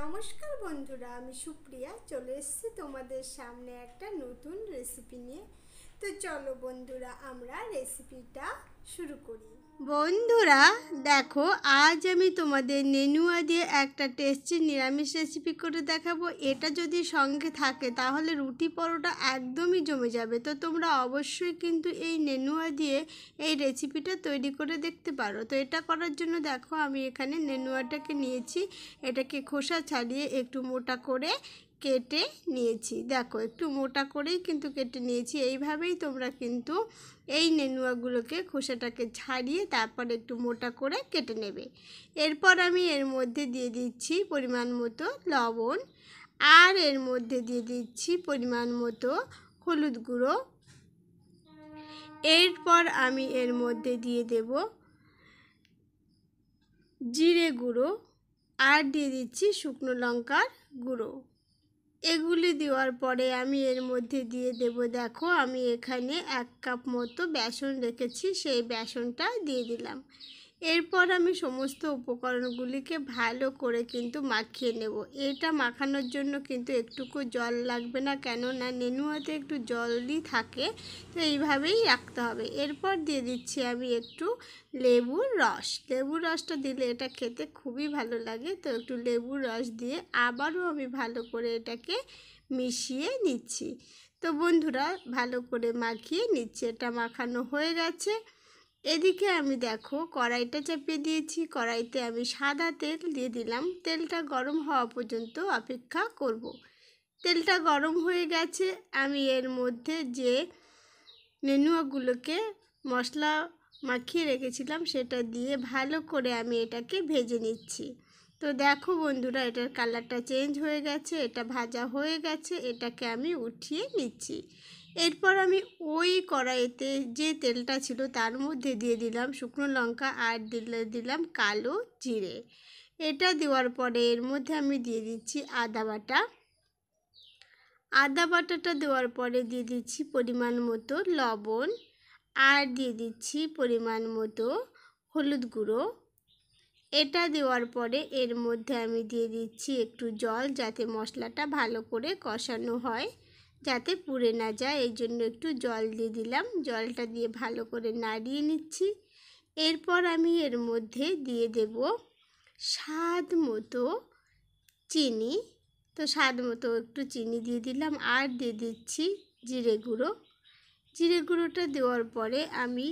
নমস্কার বন্ধুরা আমি সুপ্রিয়া চলে এসেছি তোমাদের সামনে একটা নতুন রেসিপি নিয়ে তো চলো বন্ধুরা আমরা রেসিপিটা শুরু করি বন্ধুরা দেখো আজ আমি তোমাদের নেনুয়া দিয়ে একটা টেস্টি নিরামিষ রেসিপি করে দেখাবো এটা যদি সঙ্গে থাকে তাহলে রুটি পরোটা একদমই জমে যাবে তো তোমরা অবশ্যই কিন্তু এই নেনুয়া দিয়ে এই রেসিপিটা তৈরি করে দেখতে পারো তো এটা করার জন্য দেখো আমি এখানে নেনুয়াটাকে নিয়েছি এটাকে খোসা ছাড়িয়ে একটু মোটা করে কেটে নিয়েছি দেখো একটু মোটা করেই কিন্তু কেটে নিয়েছি এইভাবেই তোমরা কিন্তু এই নেনুয়াগুলোকে খোসাটাকে ছাড়িয়ে তারপর একটু মোটা করে কেটে নেবে এরপর আমি এর মধ্যে দিয়ে দিচ্ছি পরিমাণ মতো লবণ আর এর মধ্যে দিয়ে দিচ্ছি পরিমাণ মতো হলুদ গুঁড়ো এরপর আমি এর মধ্যে দিয়ে দেব জিরে গুঁড়ো আর দিয়ে দিচ্ছি শুকনো লঙ্কার গুঁড়ো এগুলি দেওয়ার পরে আমি এর মধ্যে দিয়ে দেব দেখো আমি এখানে এক কাপ মতো বেসন রেখেছি সেই বেসনটা দিয়ে দিলাম এরপর আমি সমস্ত উপকরণগুলিকে ভালো করে কিন্তু মাখিয়ে নেব এটা মাখানোর জন্য কিন্তু একটুকু জল লাগবে না কেননা নেনুয়াতে একটু জলই থাকে তো এইভাবেই রাখতে হবে এরপর দিয়ে দিচ্ছি আমি একটু লেবুর রস লেবুর রসটা দিলে এটা খেতে খুবই ভালো লাগে তো একটু লেবুর রস দিয়ে আবারও আমি ভালো করে এটাকে মিশিয়ে নিচ্ছি তো বন্ধুরা ভালো করে মাখিয়ে নিচ্ছে এটা মাখানো হয়ে গেছে এদিকে আমি দেখো কড়াইটা চাপিয়ে দিয়েছি কড়াইতে আমি সাদা তেল দিয়ে দিলাম তেলটা গরম হওয়া পর্যন্ত অপেক্ষা করব। তেলটা গরম হয়ে গেছে আমি এর মধ্যে যে নেনুয়াগুলোকে মশলা মাখিয়ে রেখেছিলাম সেটা দিয়ে ভালো করে আমি এটাকে ভেজে নিচ্ছি তো দেখো বন্ধুরা এটার কালারটা চেঞ্জ হয়ে গেছে এটা ভাজা হয়ে গেছে এটাকে আমি উঠিয়ে নিচ্ছি এরপর আমি ওই কড়াইতে যে তেলটা ছিল তার মধ্যে দিয়ে দিলাম শুকনো লঙ্কা আর দিলে দিলাম কালো জিরে এটা দেওয়ার পরে এর মধ্যে আমি দিয়ে দিচ্ছি আদা বাটা আদা বাটাটা দেওয়ার পরে দিয়ে দিচ্ছি পরিমাণ মতো লবণ আর দিয়ে দিচ্ছি পরিমাণ মতো হলুদ গুঁড়ো এটা দেওয়ার পরে এর মধ্যে আমি দিয়ে দিচ্ছি একটু জল যাতে মশলাটা ভালো করে কষানো হয় যাতে পুড়ে না যায় এই জন্য একটু জল দিয়ে দিলাম জলটা দিয়ে ভালো করে নাড়িয়ে নিচ্ছি এরপর আমি এর মধ্যে দিয়ে দেব স্বাদ মতো চিনি তো স্বাদ মতো একটু চিনি দিয়ে দিলাম আর দিয়ে দিচ্ছি জিরে গুঁড়ো জিরে গুঁড়োটা দেওয়ার পরে আমি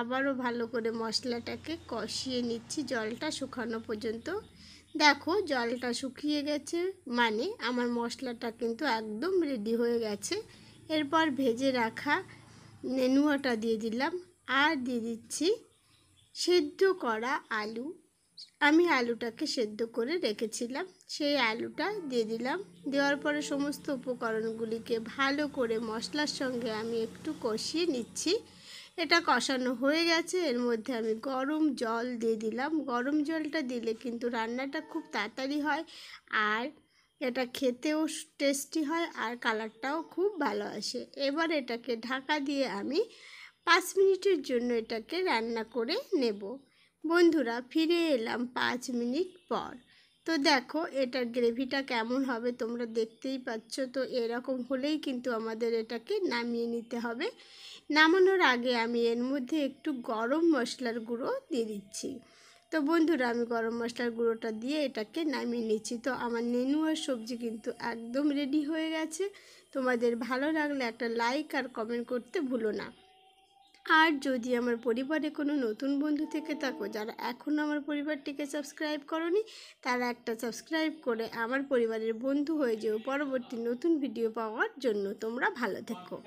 আবারও ভালো করে মশলাটাকে কষিয়ে নিচ্ছি জলটা শুকানো পর্যন্ত দেখো জলটা শুকিয়ে গেছে মানে আমার মশলাটা কিন্তু একদম রেডি হয়ে গেছে এরপর ভেজে রাখা নেনুয়াটা দিয়ে দিলাম আর দিয়ে দিচ্ছি সেদ্ধ করা আলু আমি আলুটাকে সেদ্ধ করে রেখেছিলাম সেই আলুটা দিয়ে দিলাম দেওয়ার পরে সমস্ত উপকরণগুলিকে ভালো করে মশলার সঙ্গে আমি একটু কষিয়ে নিচ্ছি এটা কষানো হয়ে গেছে এর মধ্যে আমি গরম জল দিয়ে দিলাম গরম জলটা দিলে কিন্তু রান্নাটা খুব তাড়াতাড়ি হয় আর এটা খেতেও টেস্টি হয় আর কালারটাও খুব ভালো আসে এবার এটাকে ঢাকা দিয়ে আমি পাঁচ মিনিটের জন্য এটাকে রান্না করে নেব বন্ধুরা ফিরে এলাম পাঁচ মিনিট পর তো দেখো এটা গ্রেভিটা কেমন হবে তোমরা দেখতেই পাচ্ছ তো এরকম হলেই কিন্তু আমাদের এটাকে নামিয়ে নিতে হবে নামানোর আগে আমি এর মধ্যে একটু গরম মশলার গুঁড়ো দিয়ে দিচ্ছি তো বন্ধুরা আমি গরম মশলার গুঁড়োটা দিয়ে এটাকে নামিয়ে নিচ্ছি তো আমার নেনুয়ার সবজি কিন্তু একদম রেডি হয়ে গেছে তোমাদের ভালো লাগলে একটা লাইক আর কমেন্ট করতে ভুলো না আর যদি আমার পরিবারে কোনো নতুন বন্ধু থেকে থাকো যারা এখনও আমার পরিবারটিকে সাবস্ক্রাইব করনি তারা একটা সাবস্ক্রাইব করে আমার পরিবারের বন্ধু হয়ে যেও পরবর্তী নতুন ভিডিও পাওয়ার জন্য তোমরা ভালো থেকো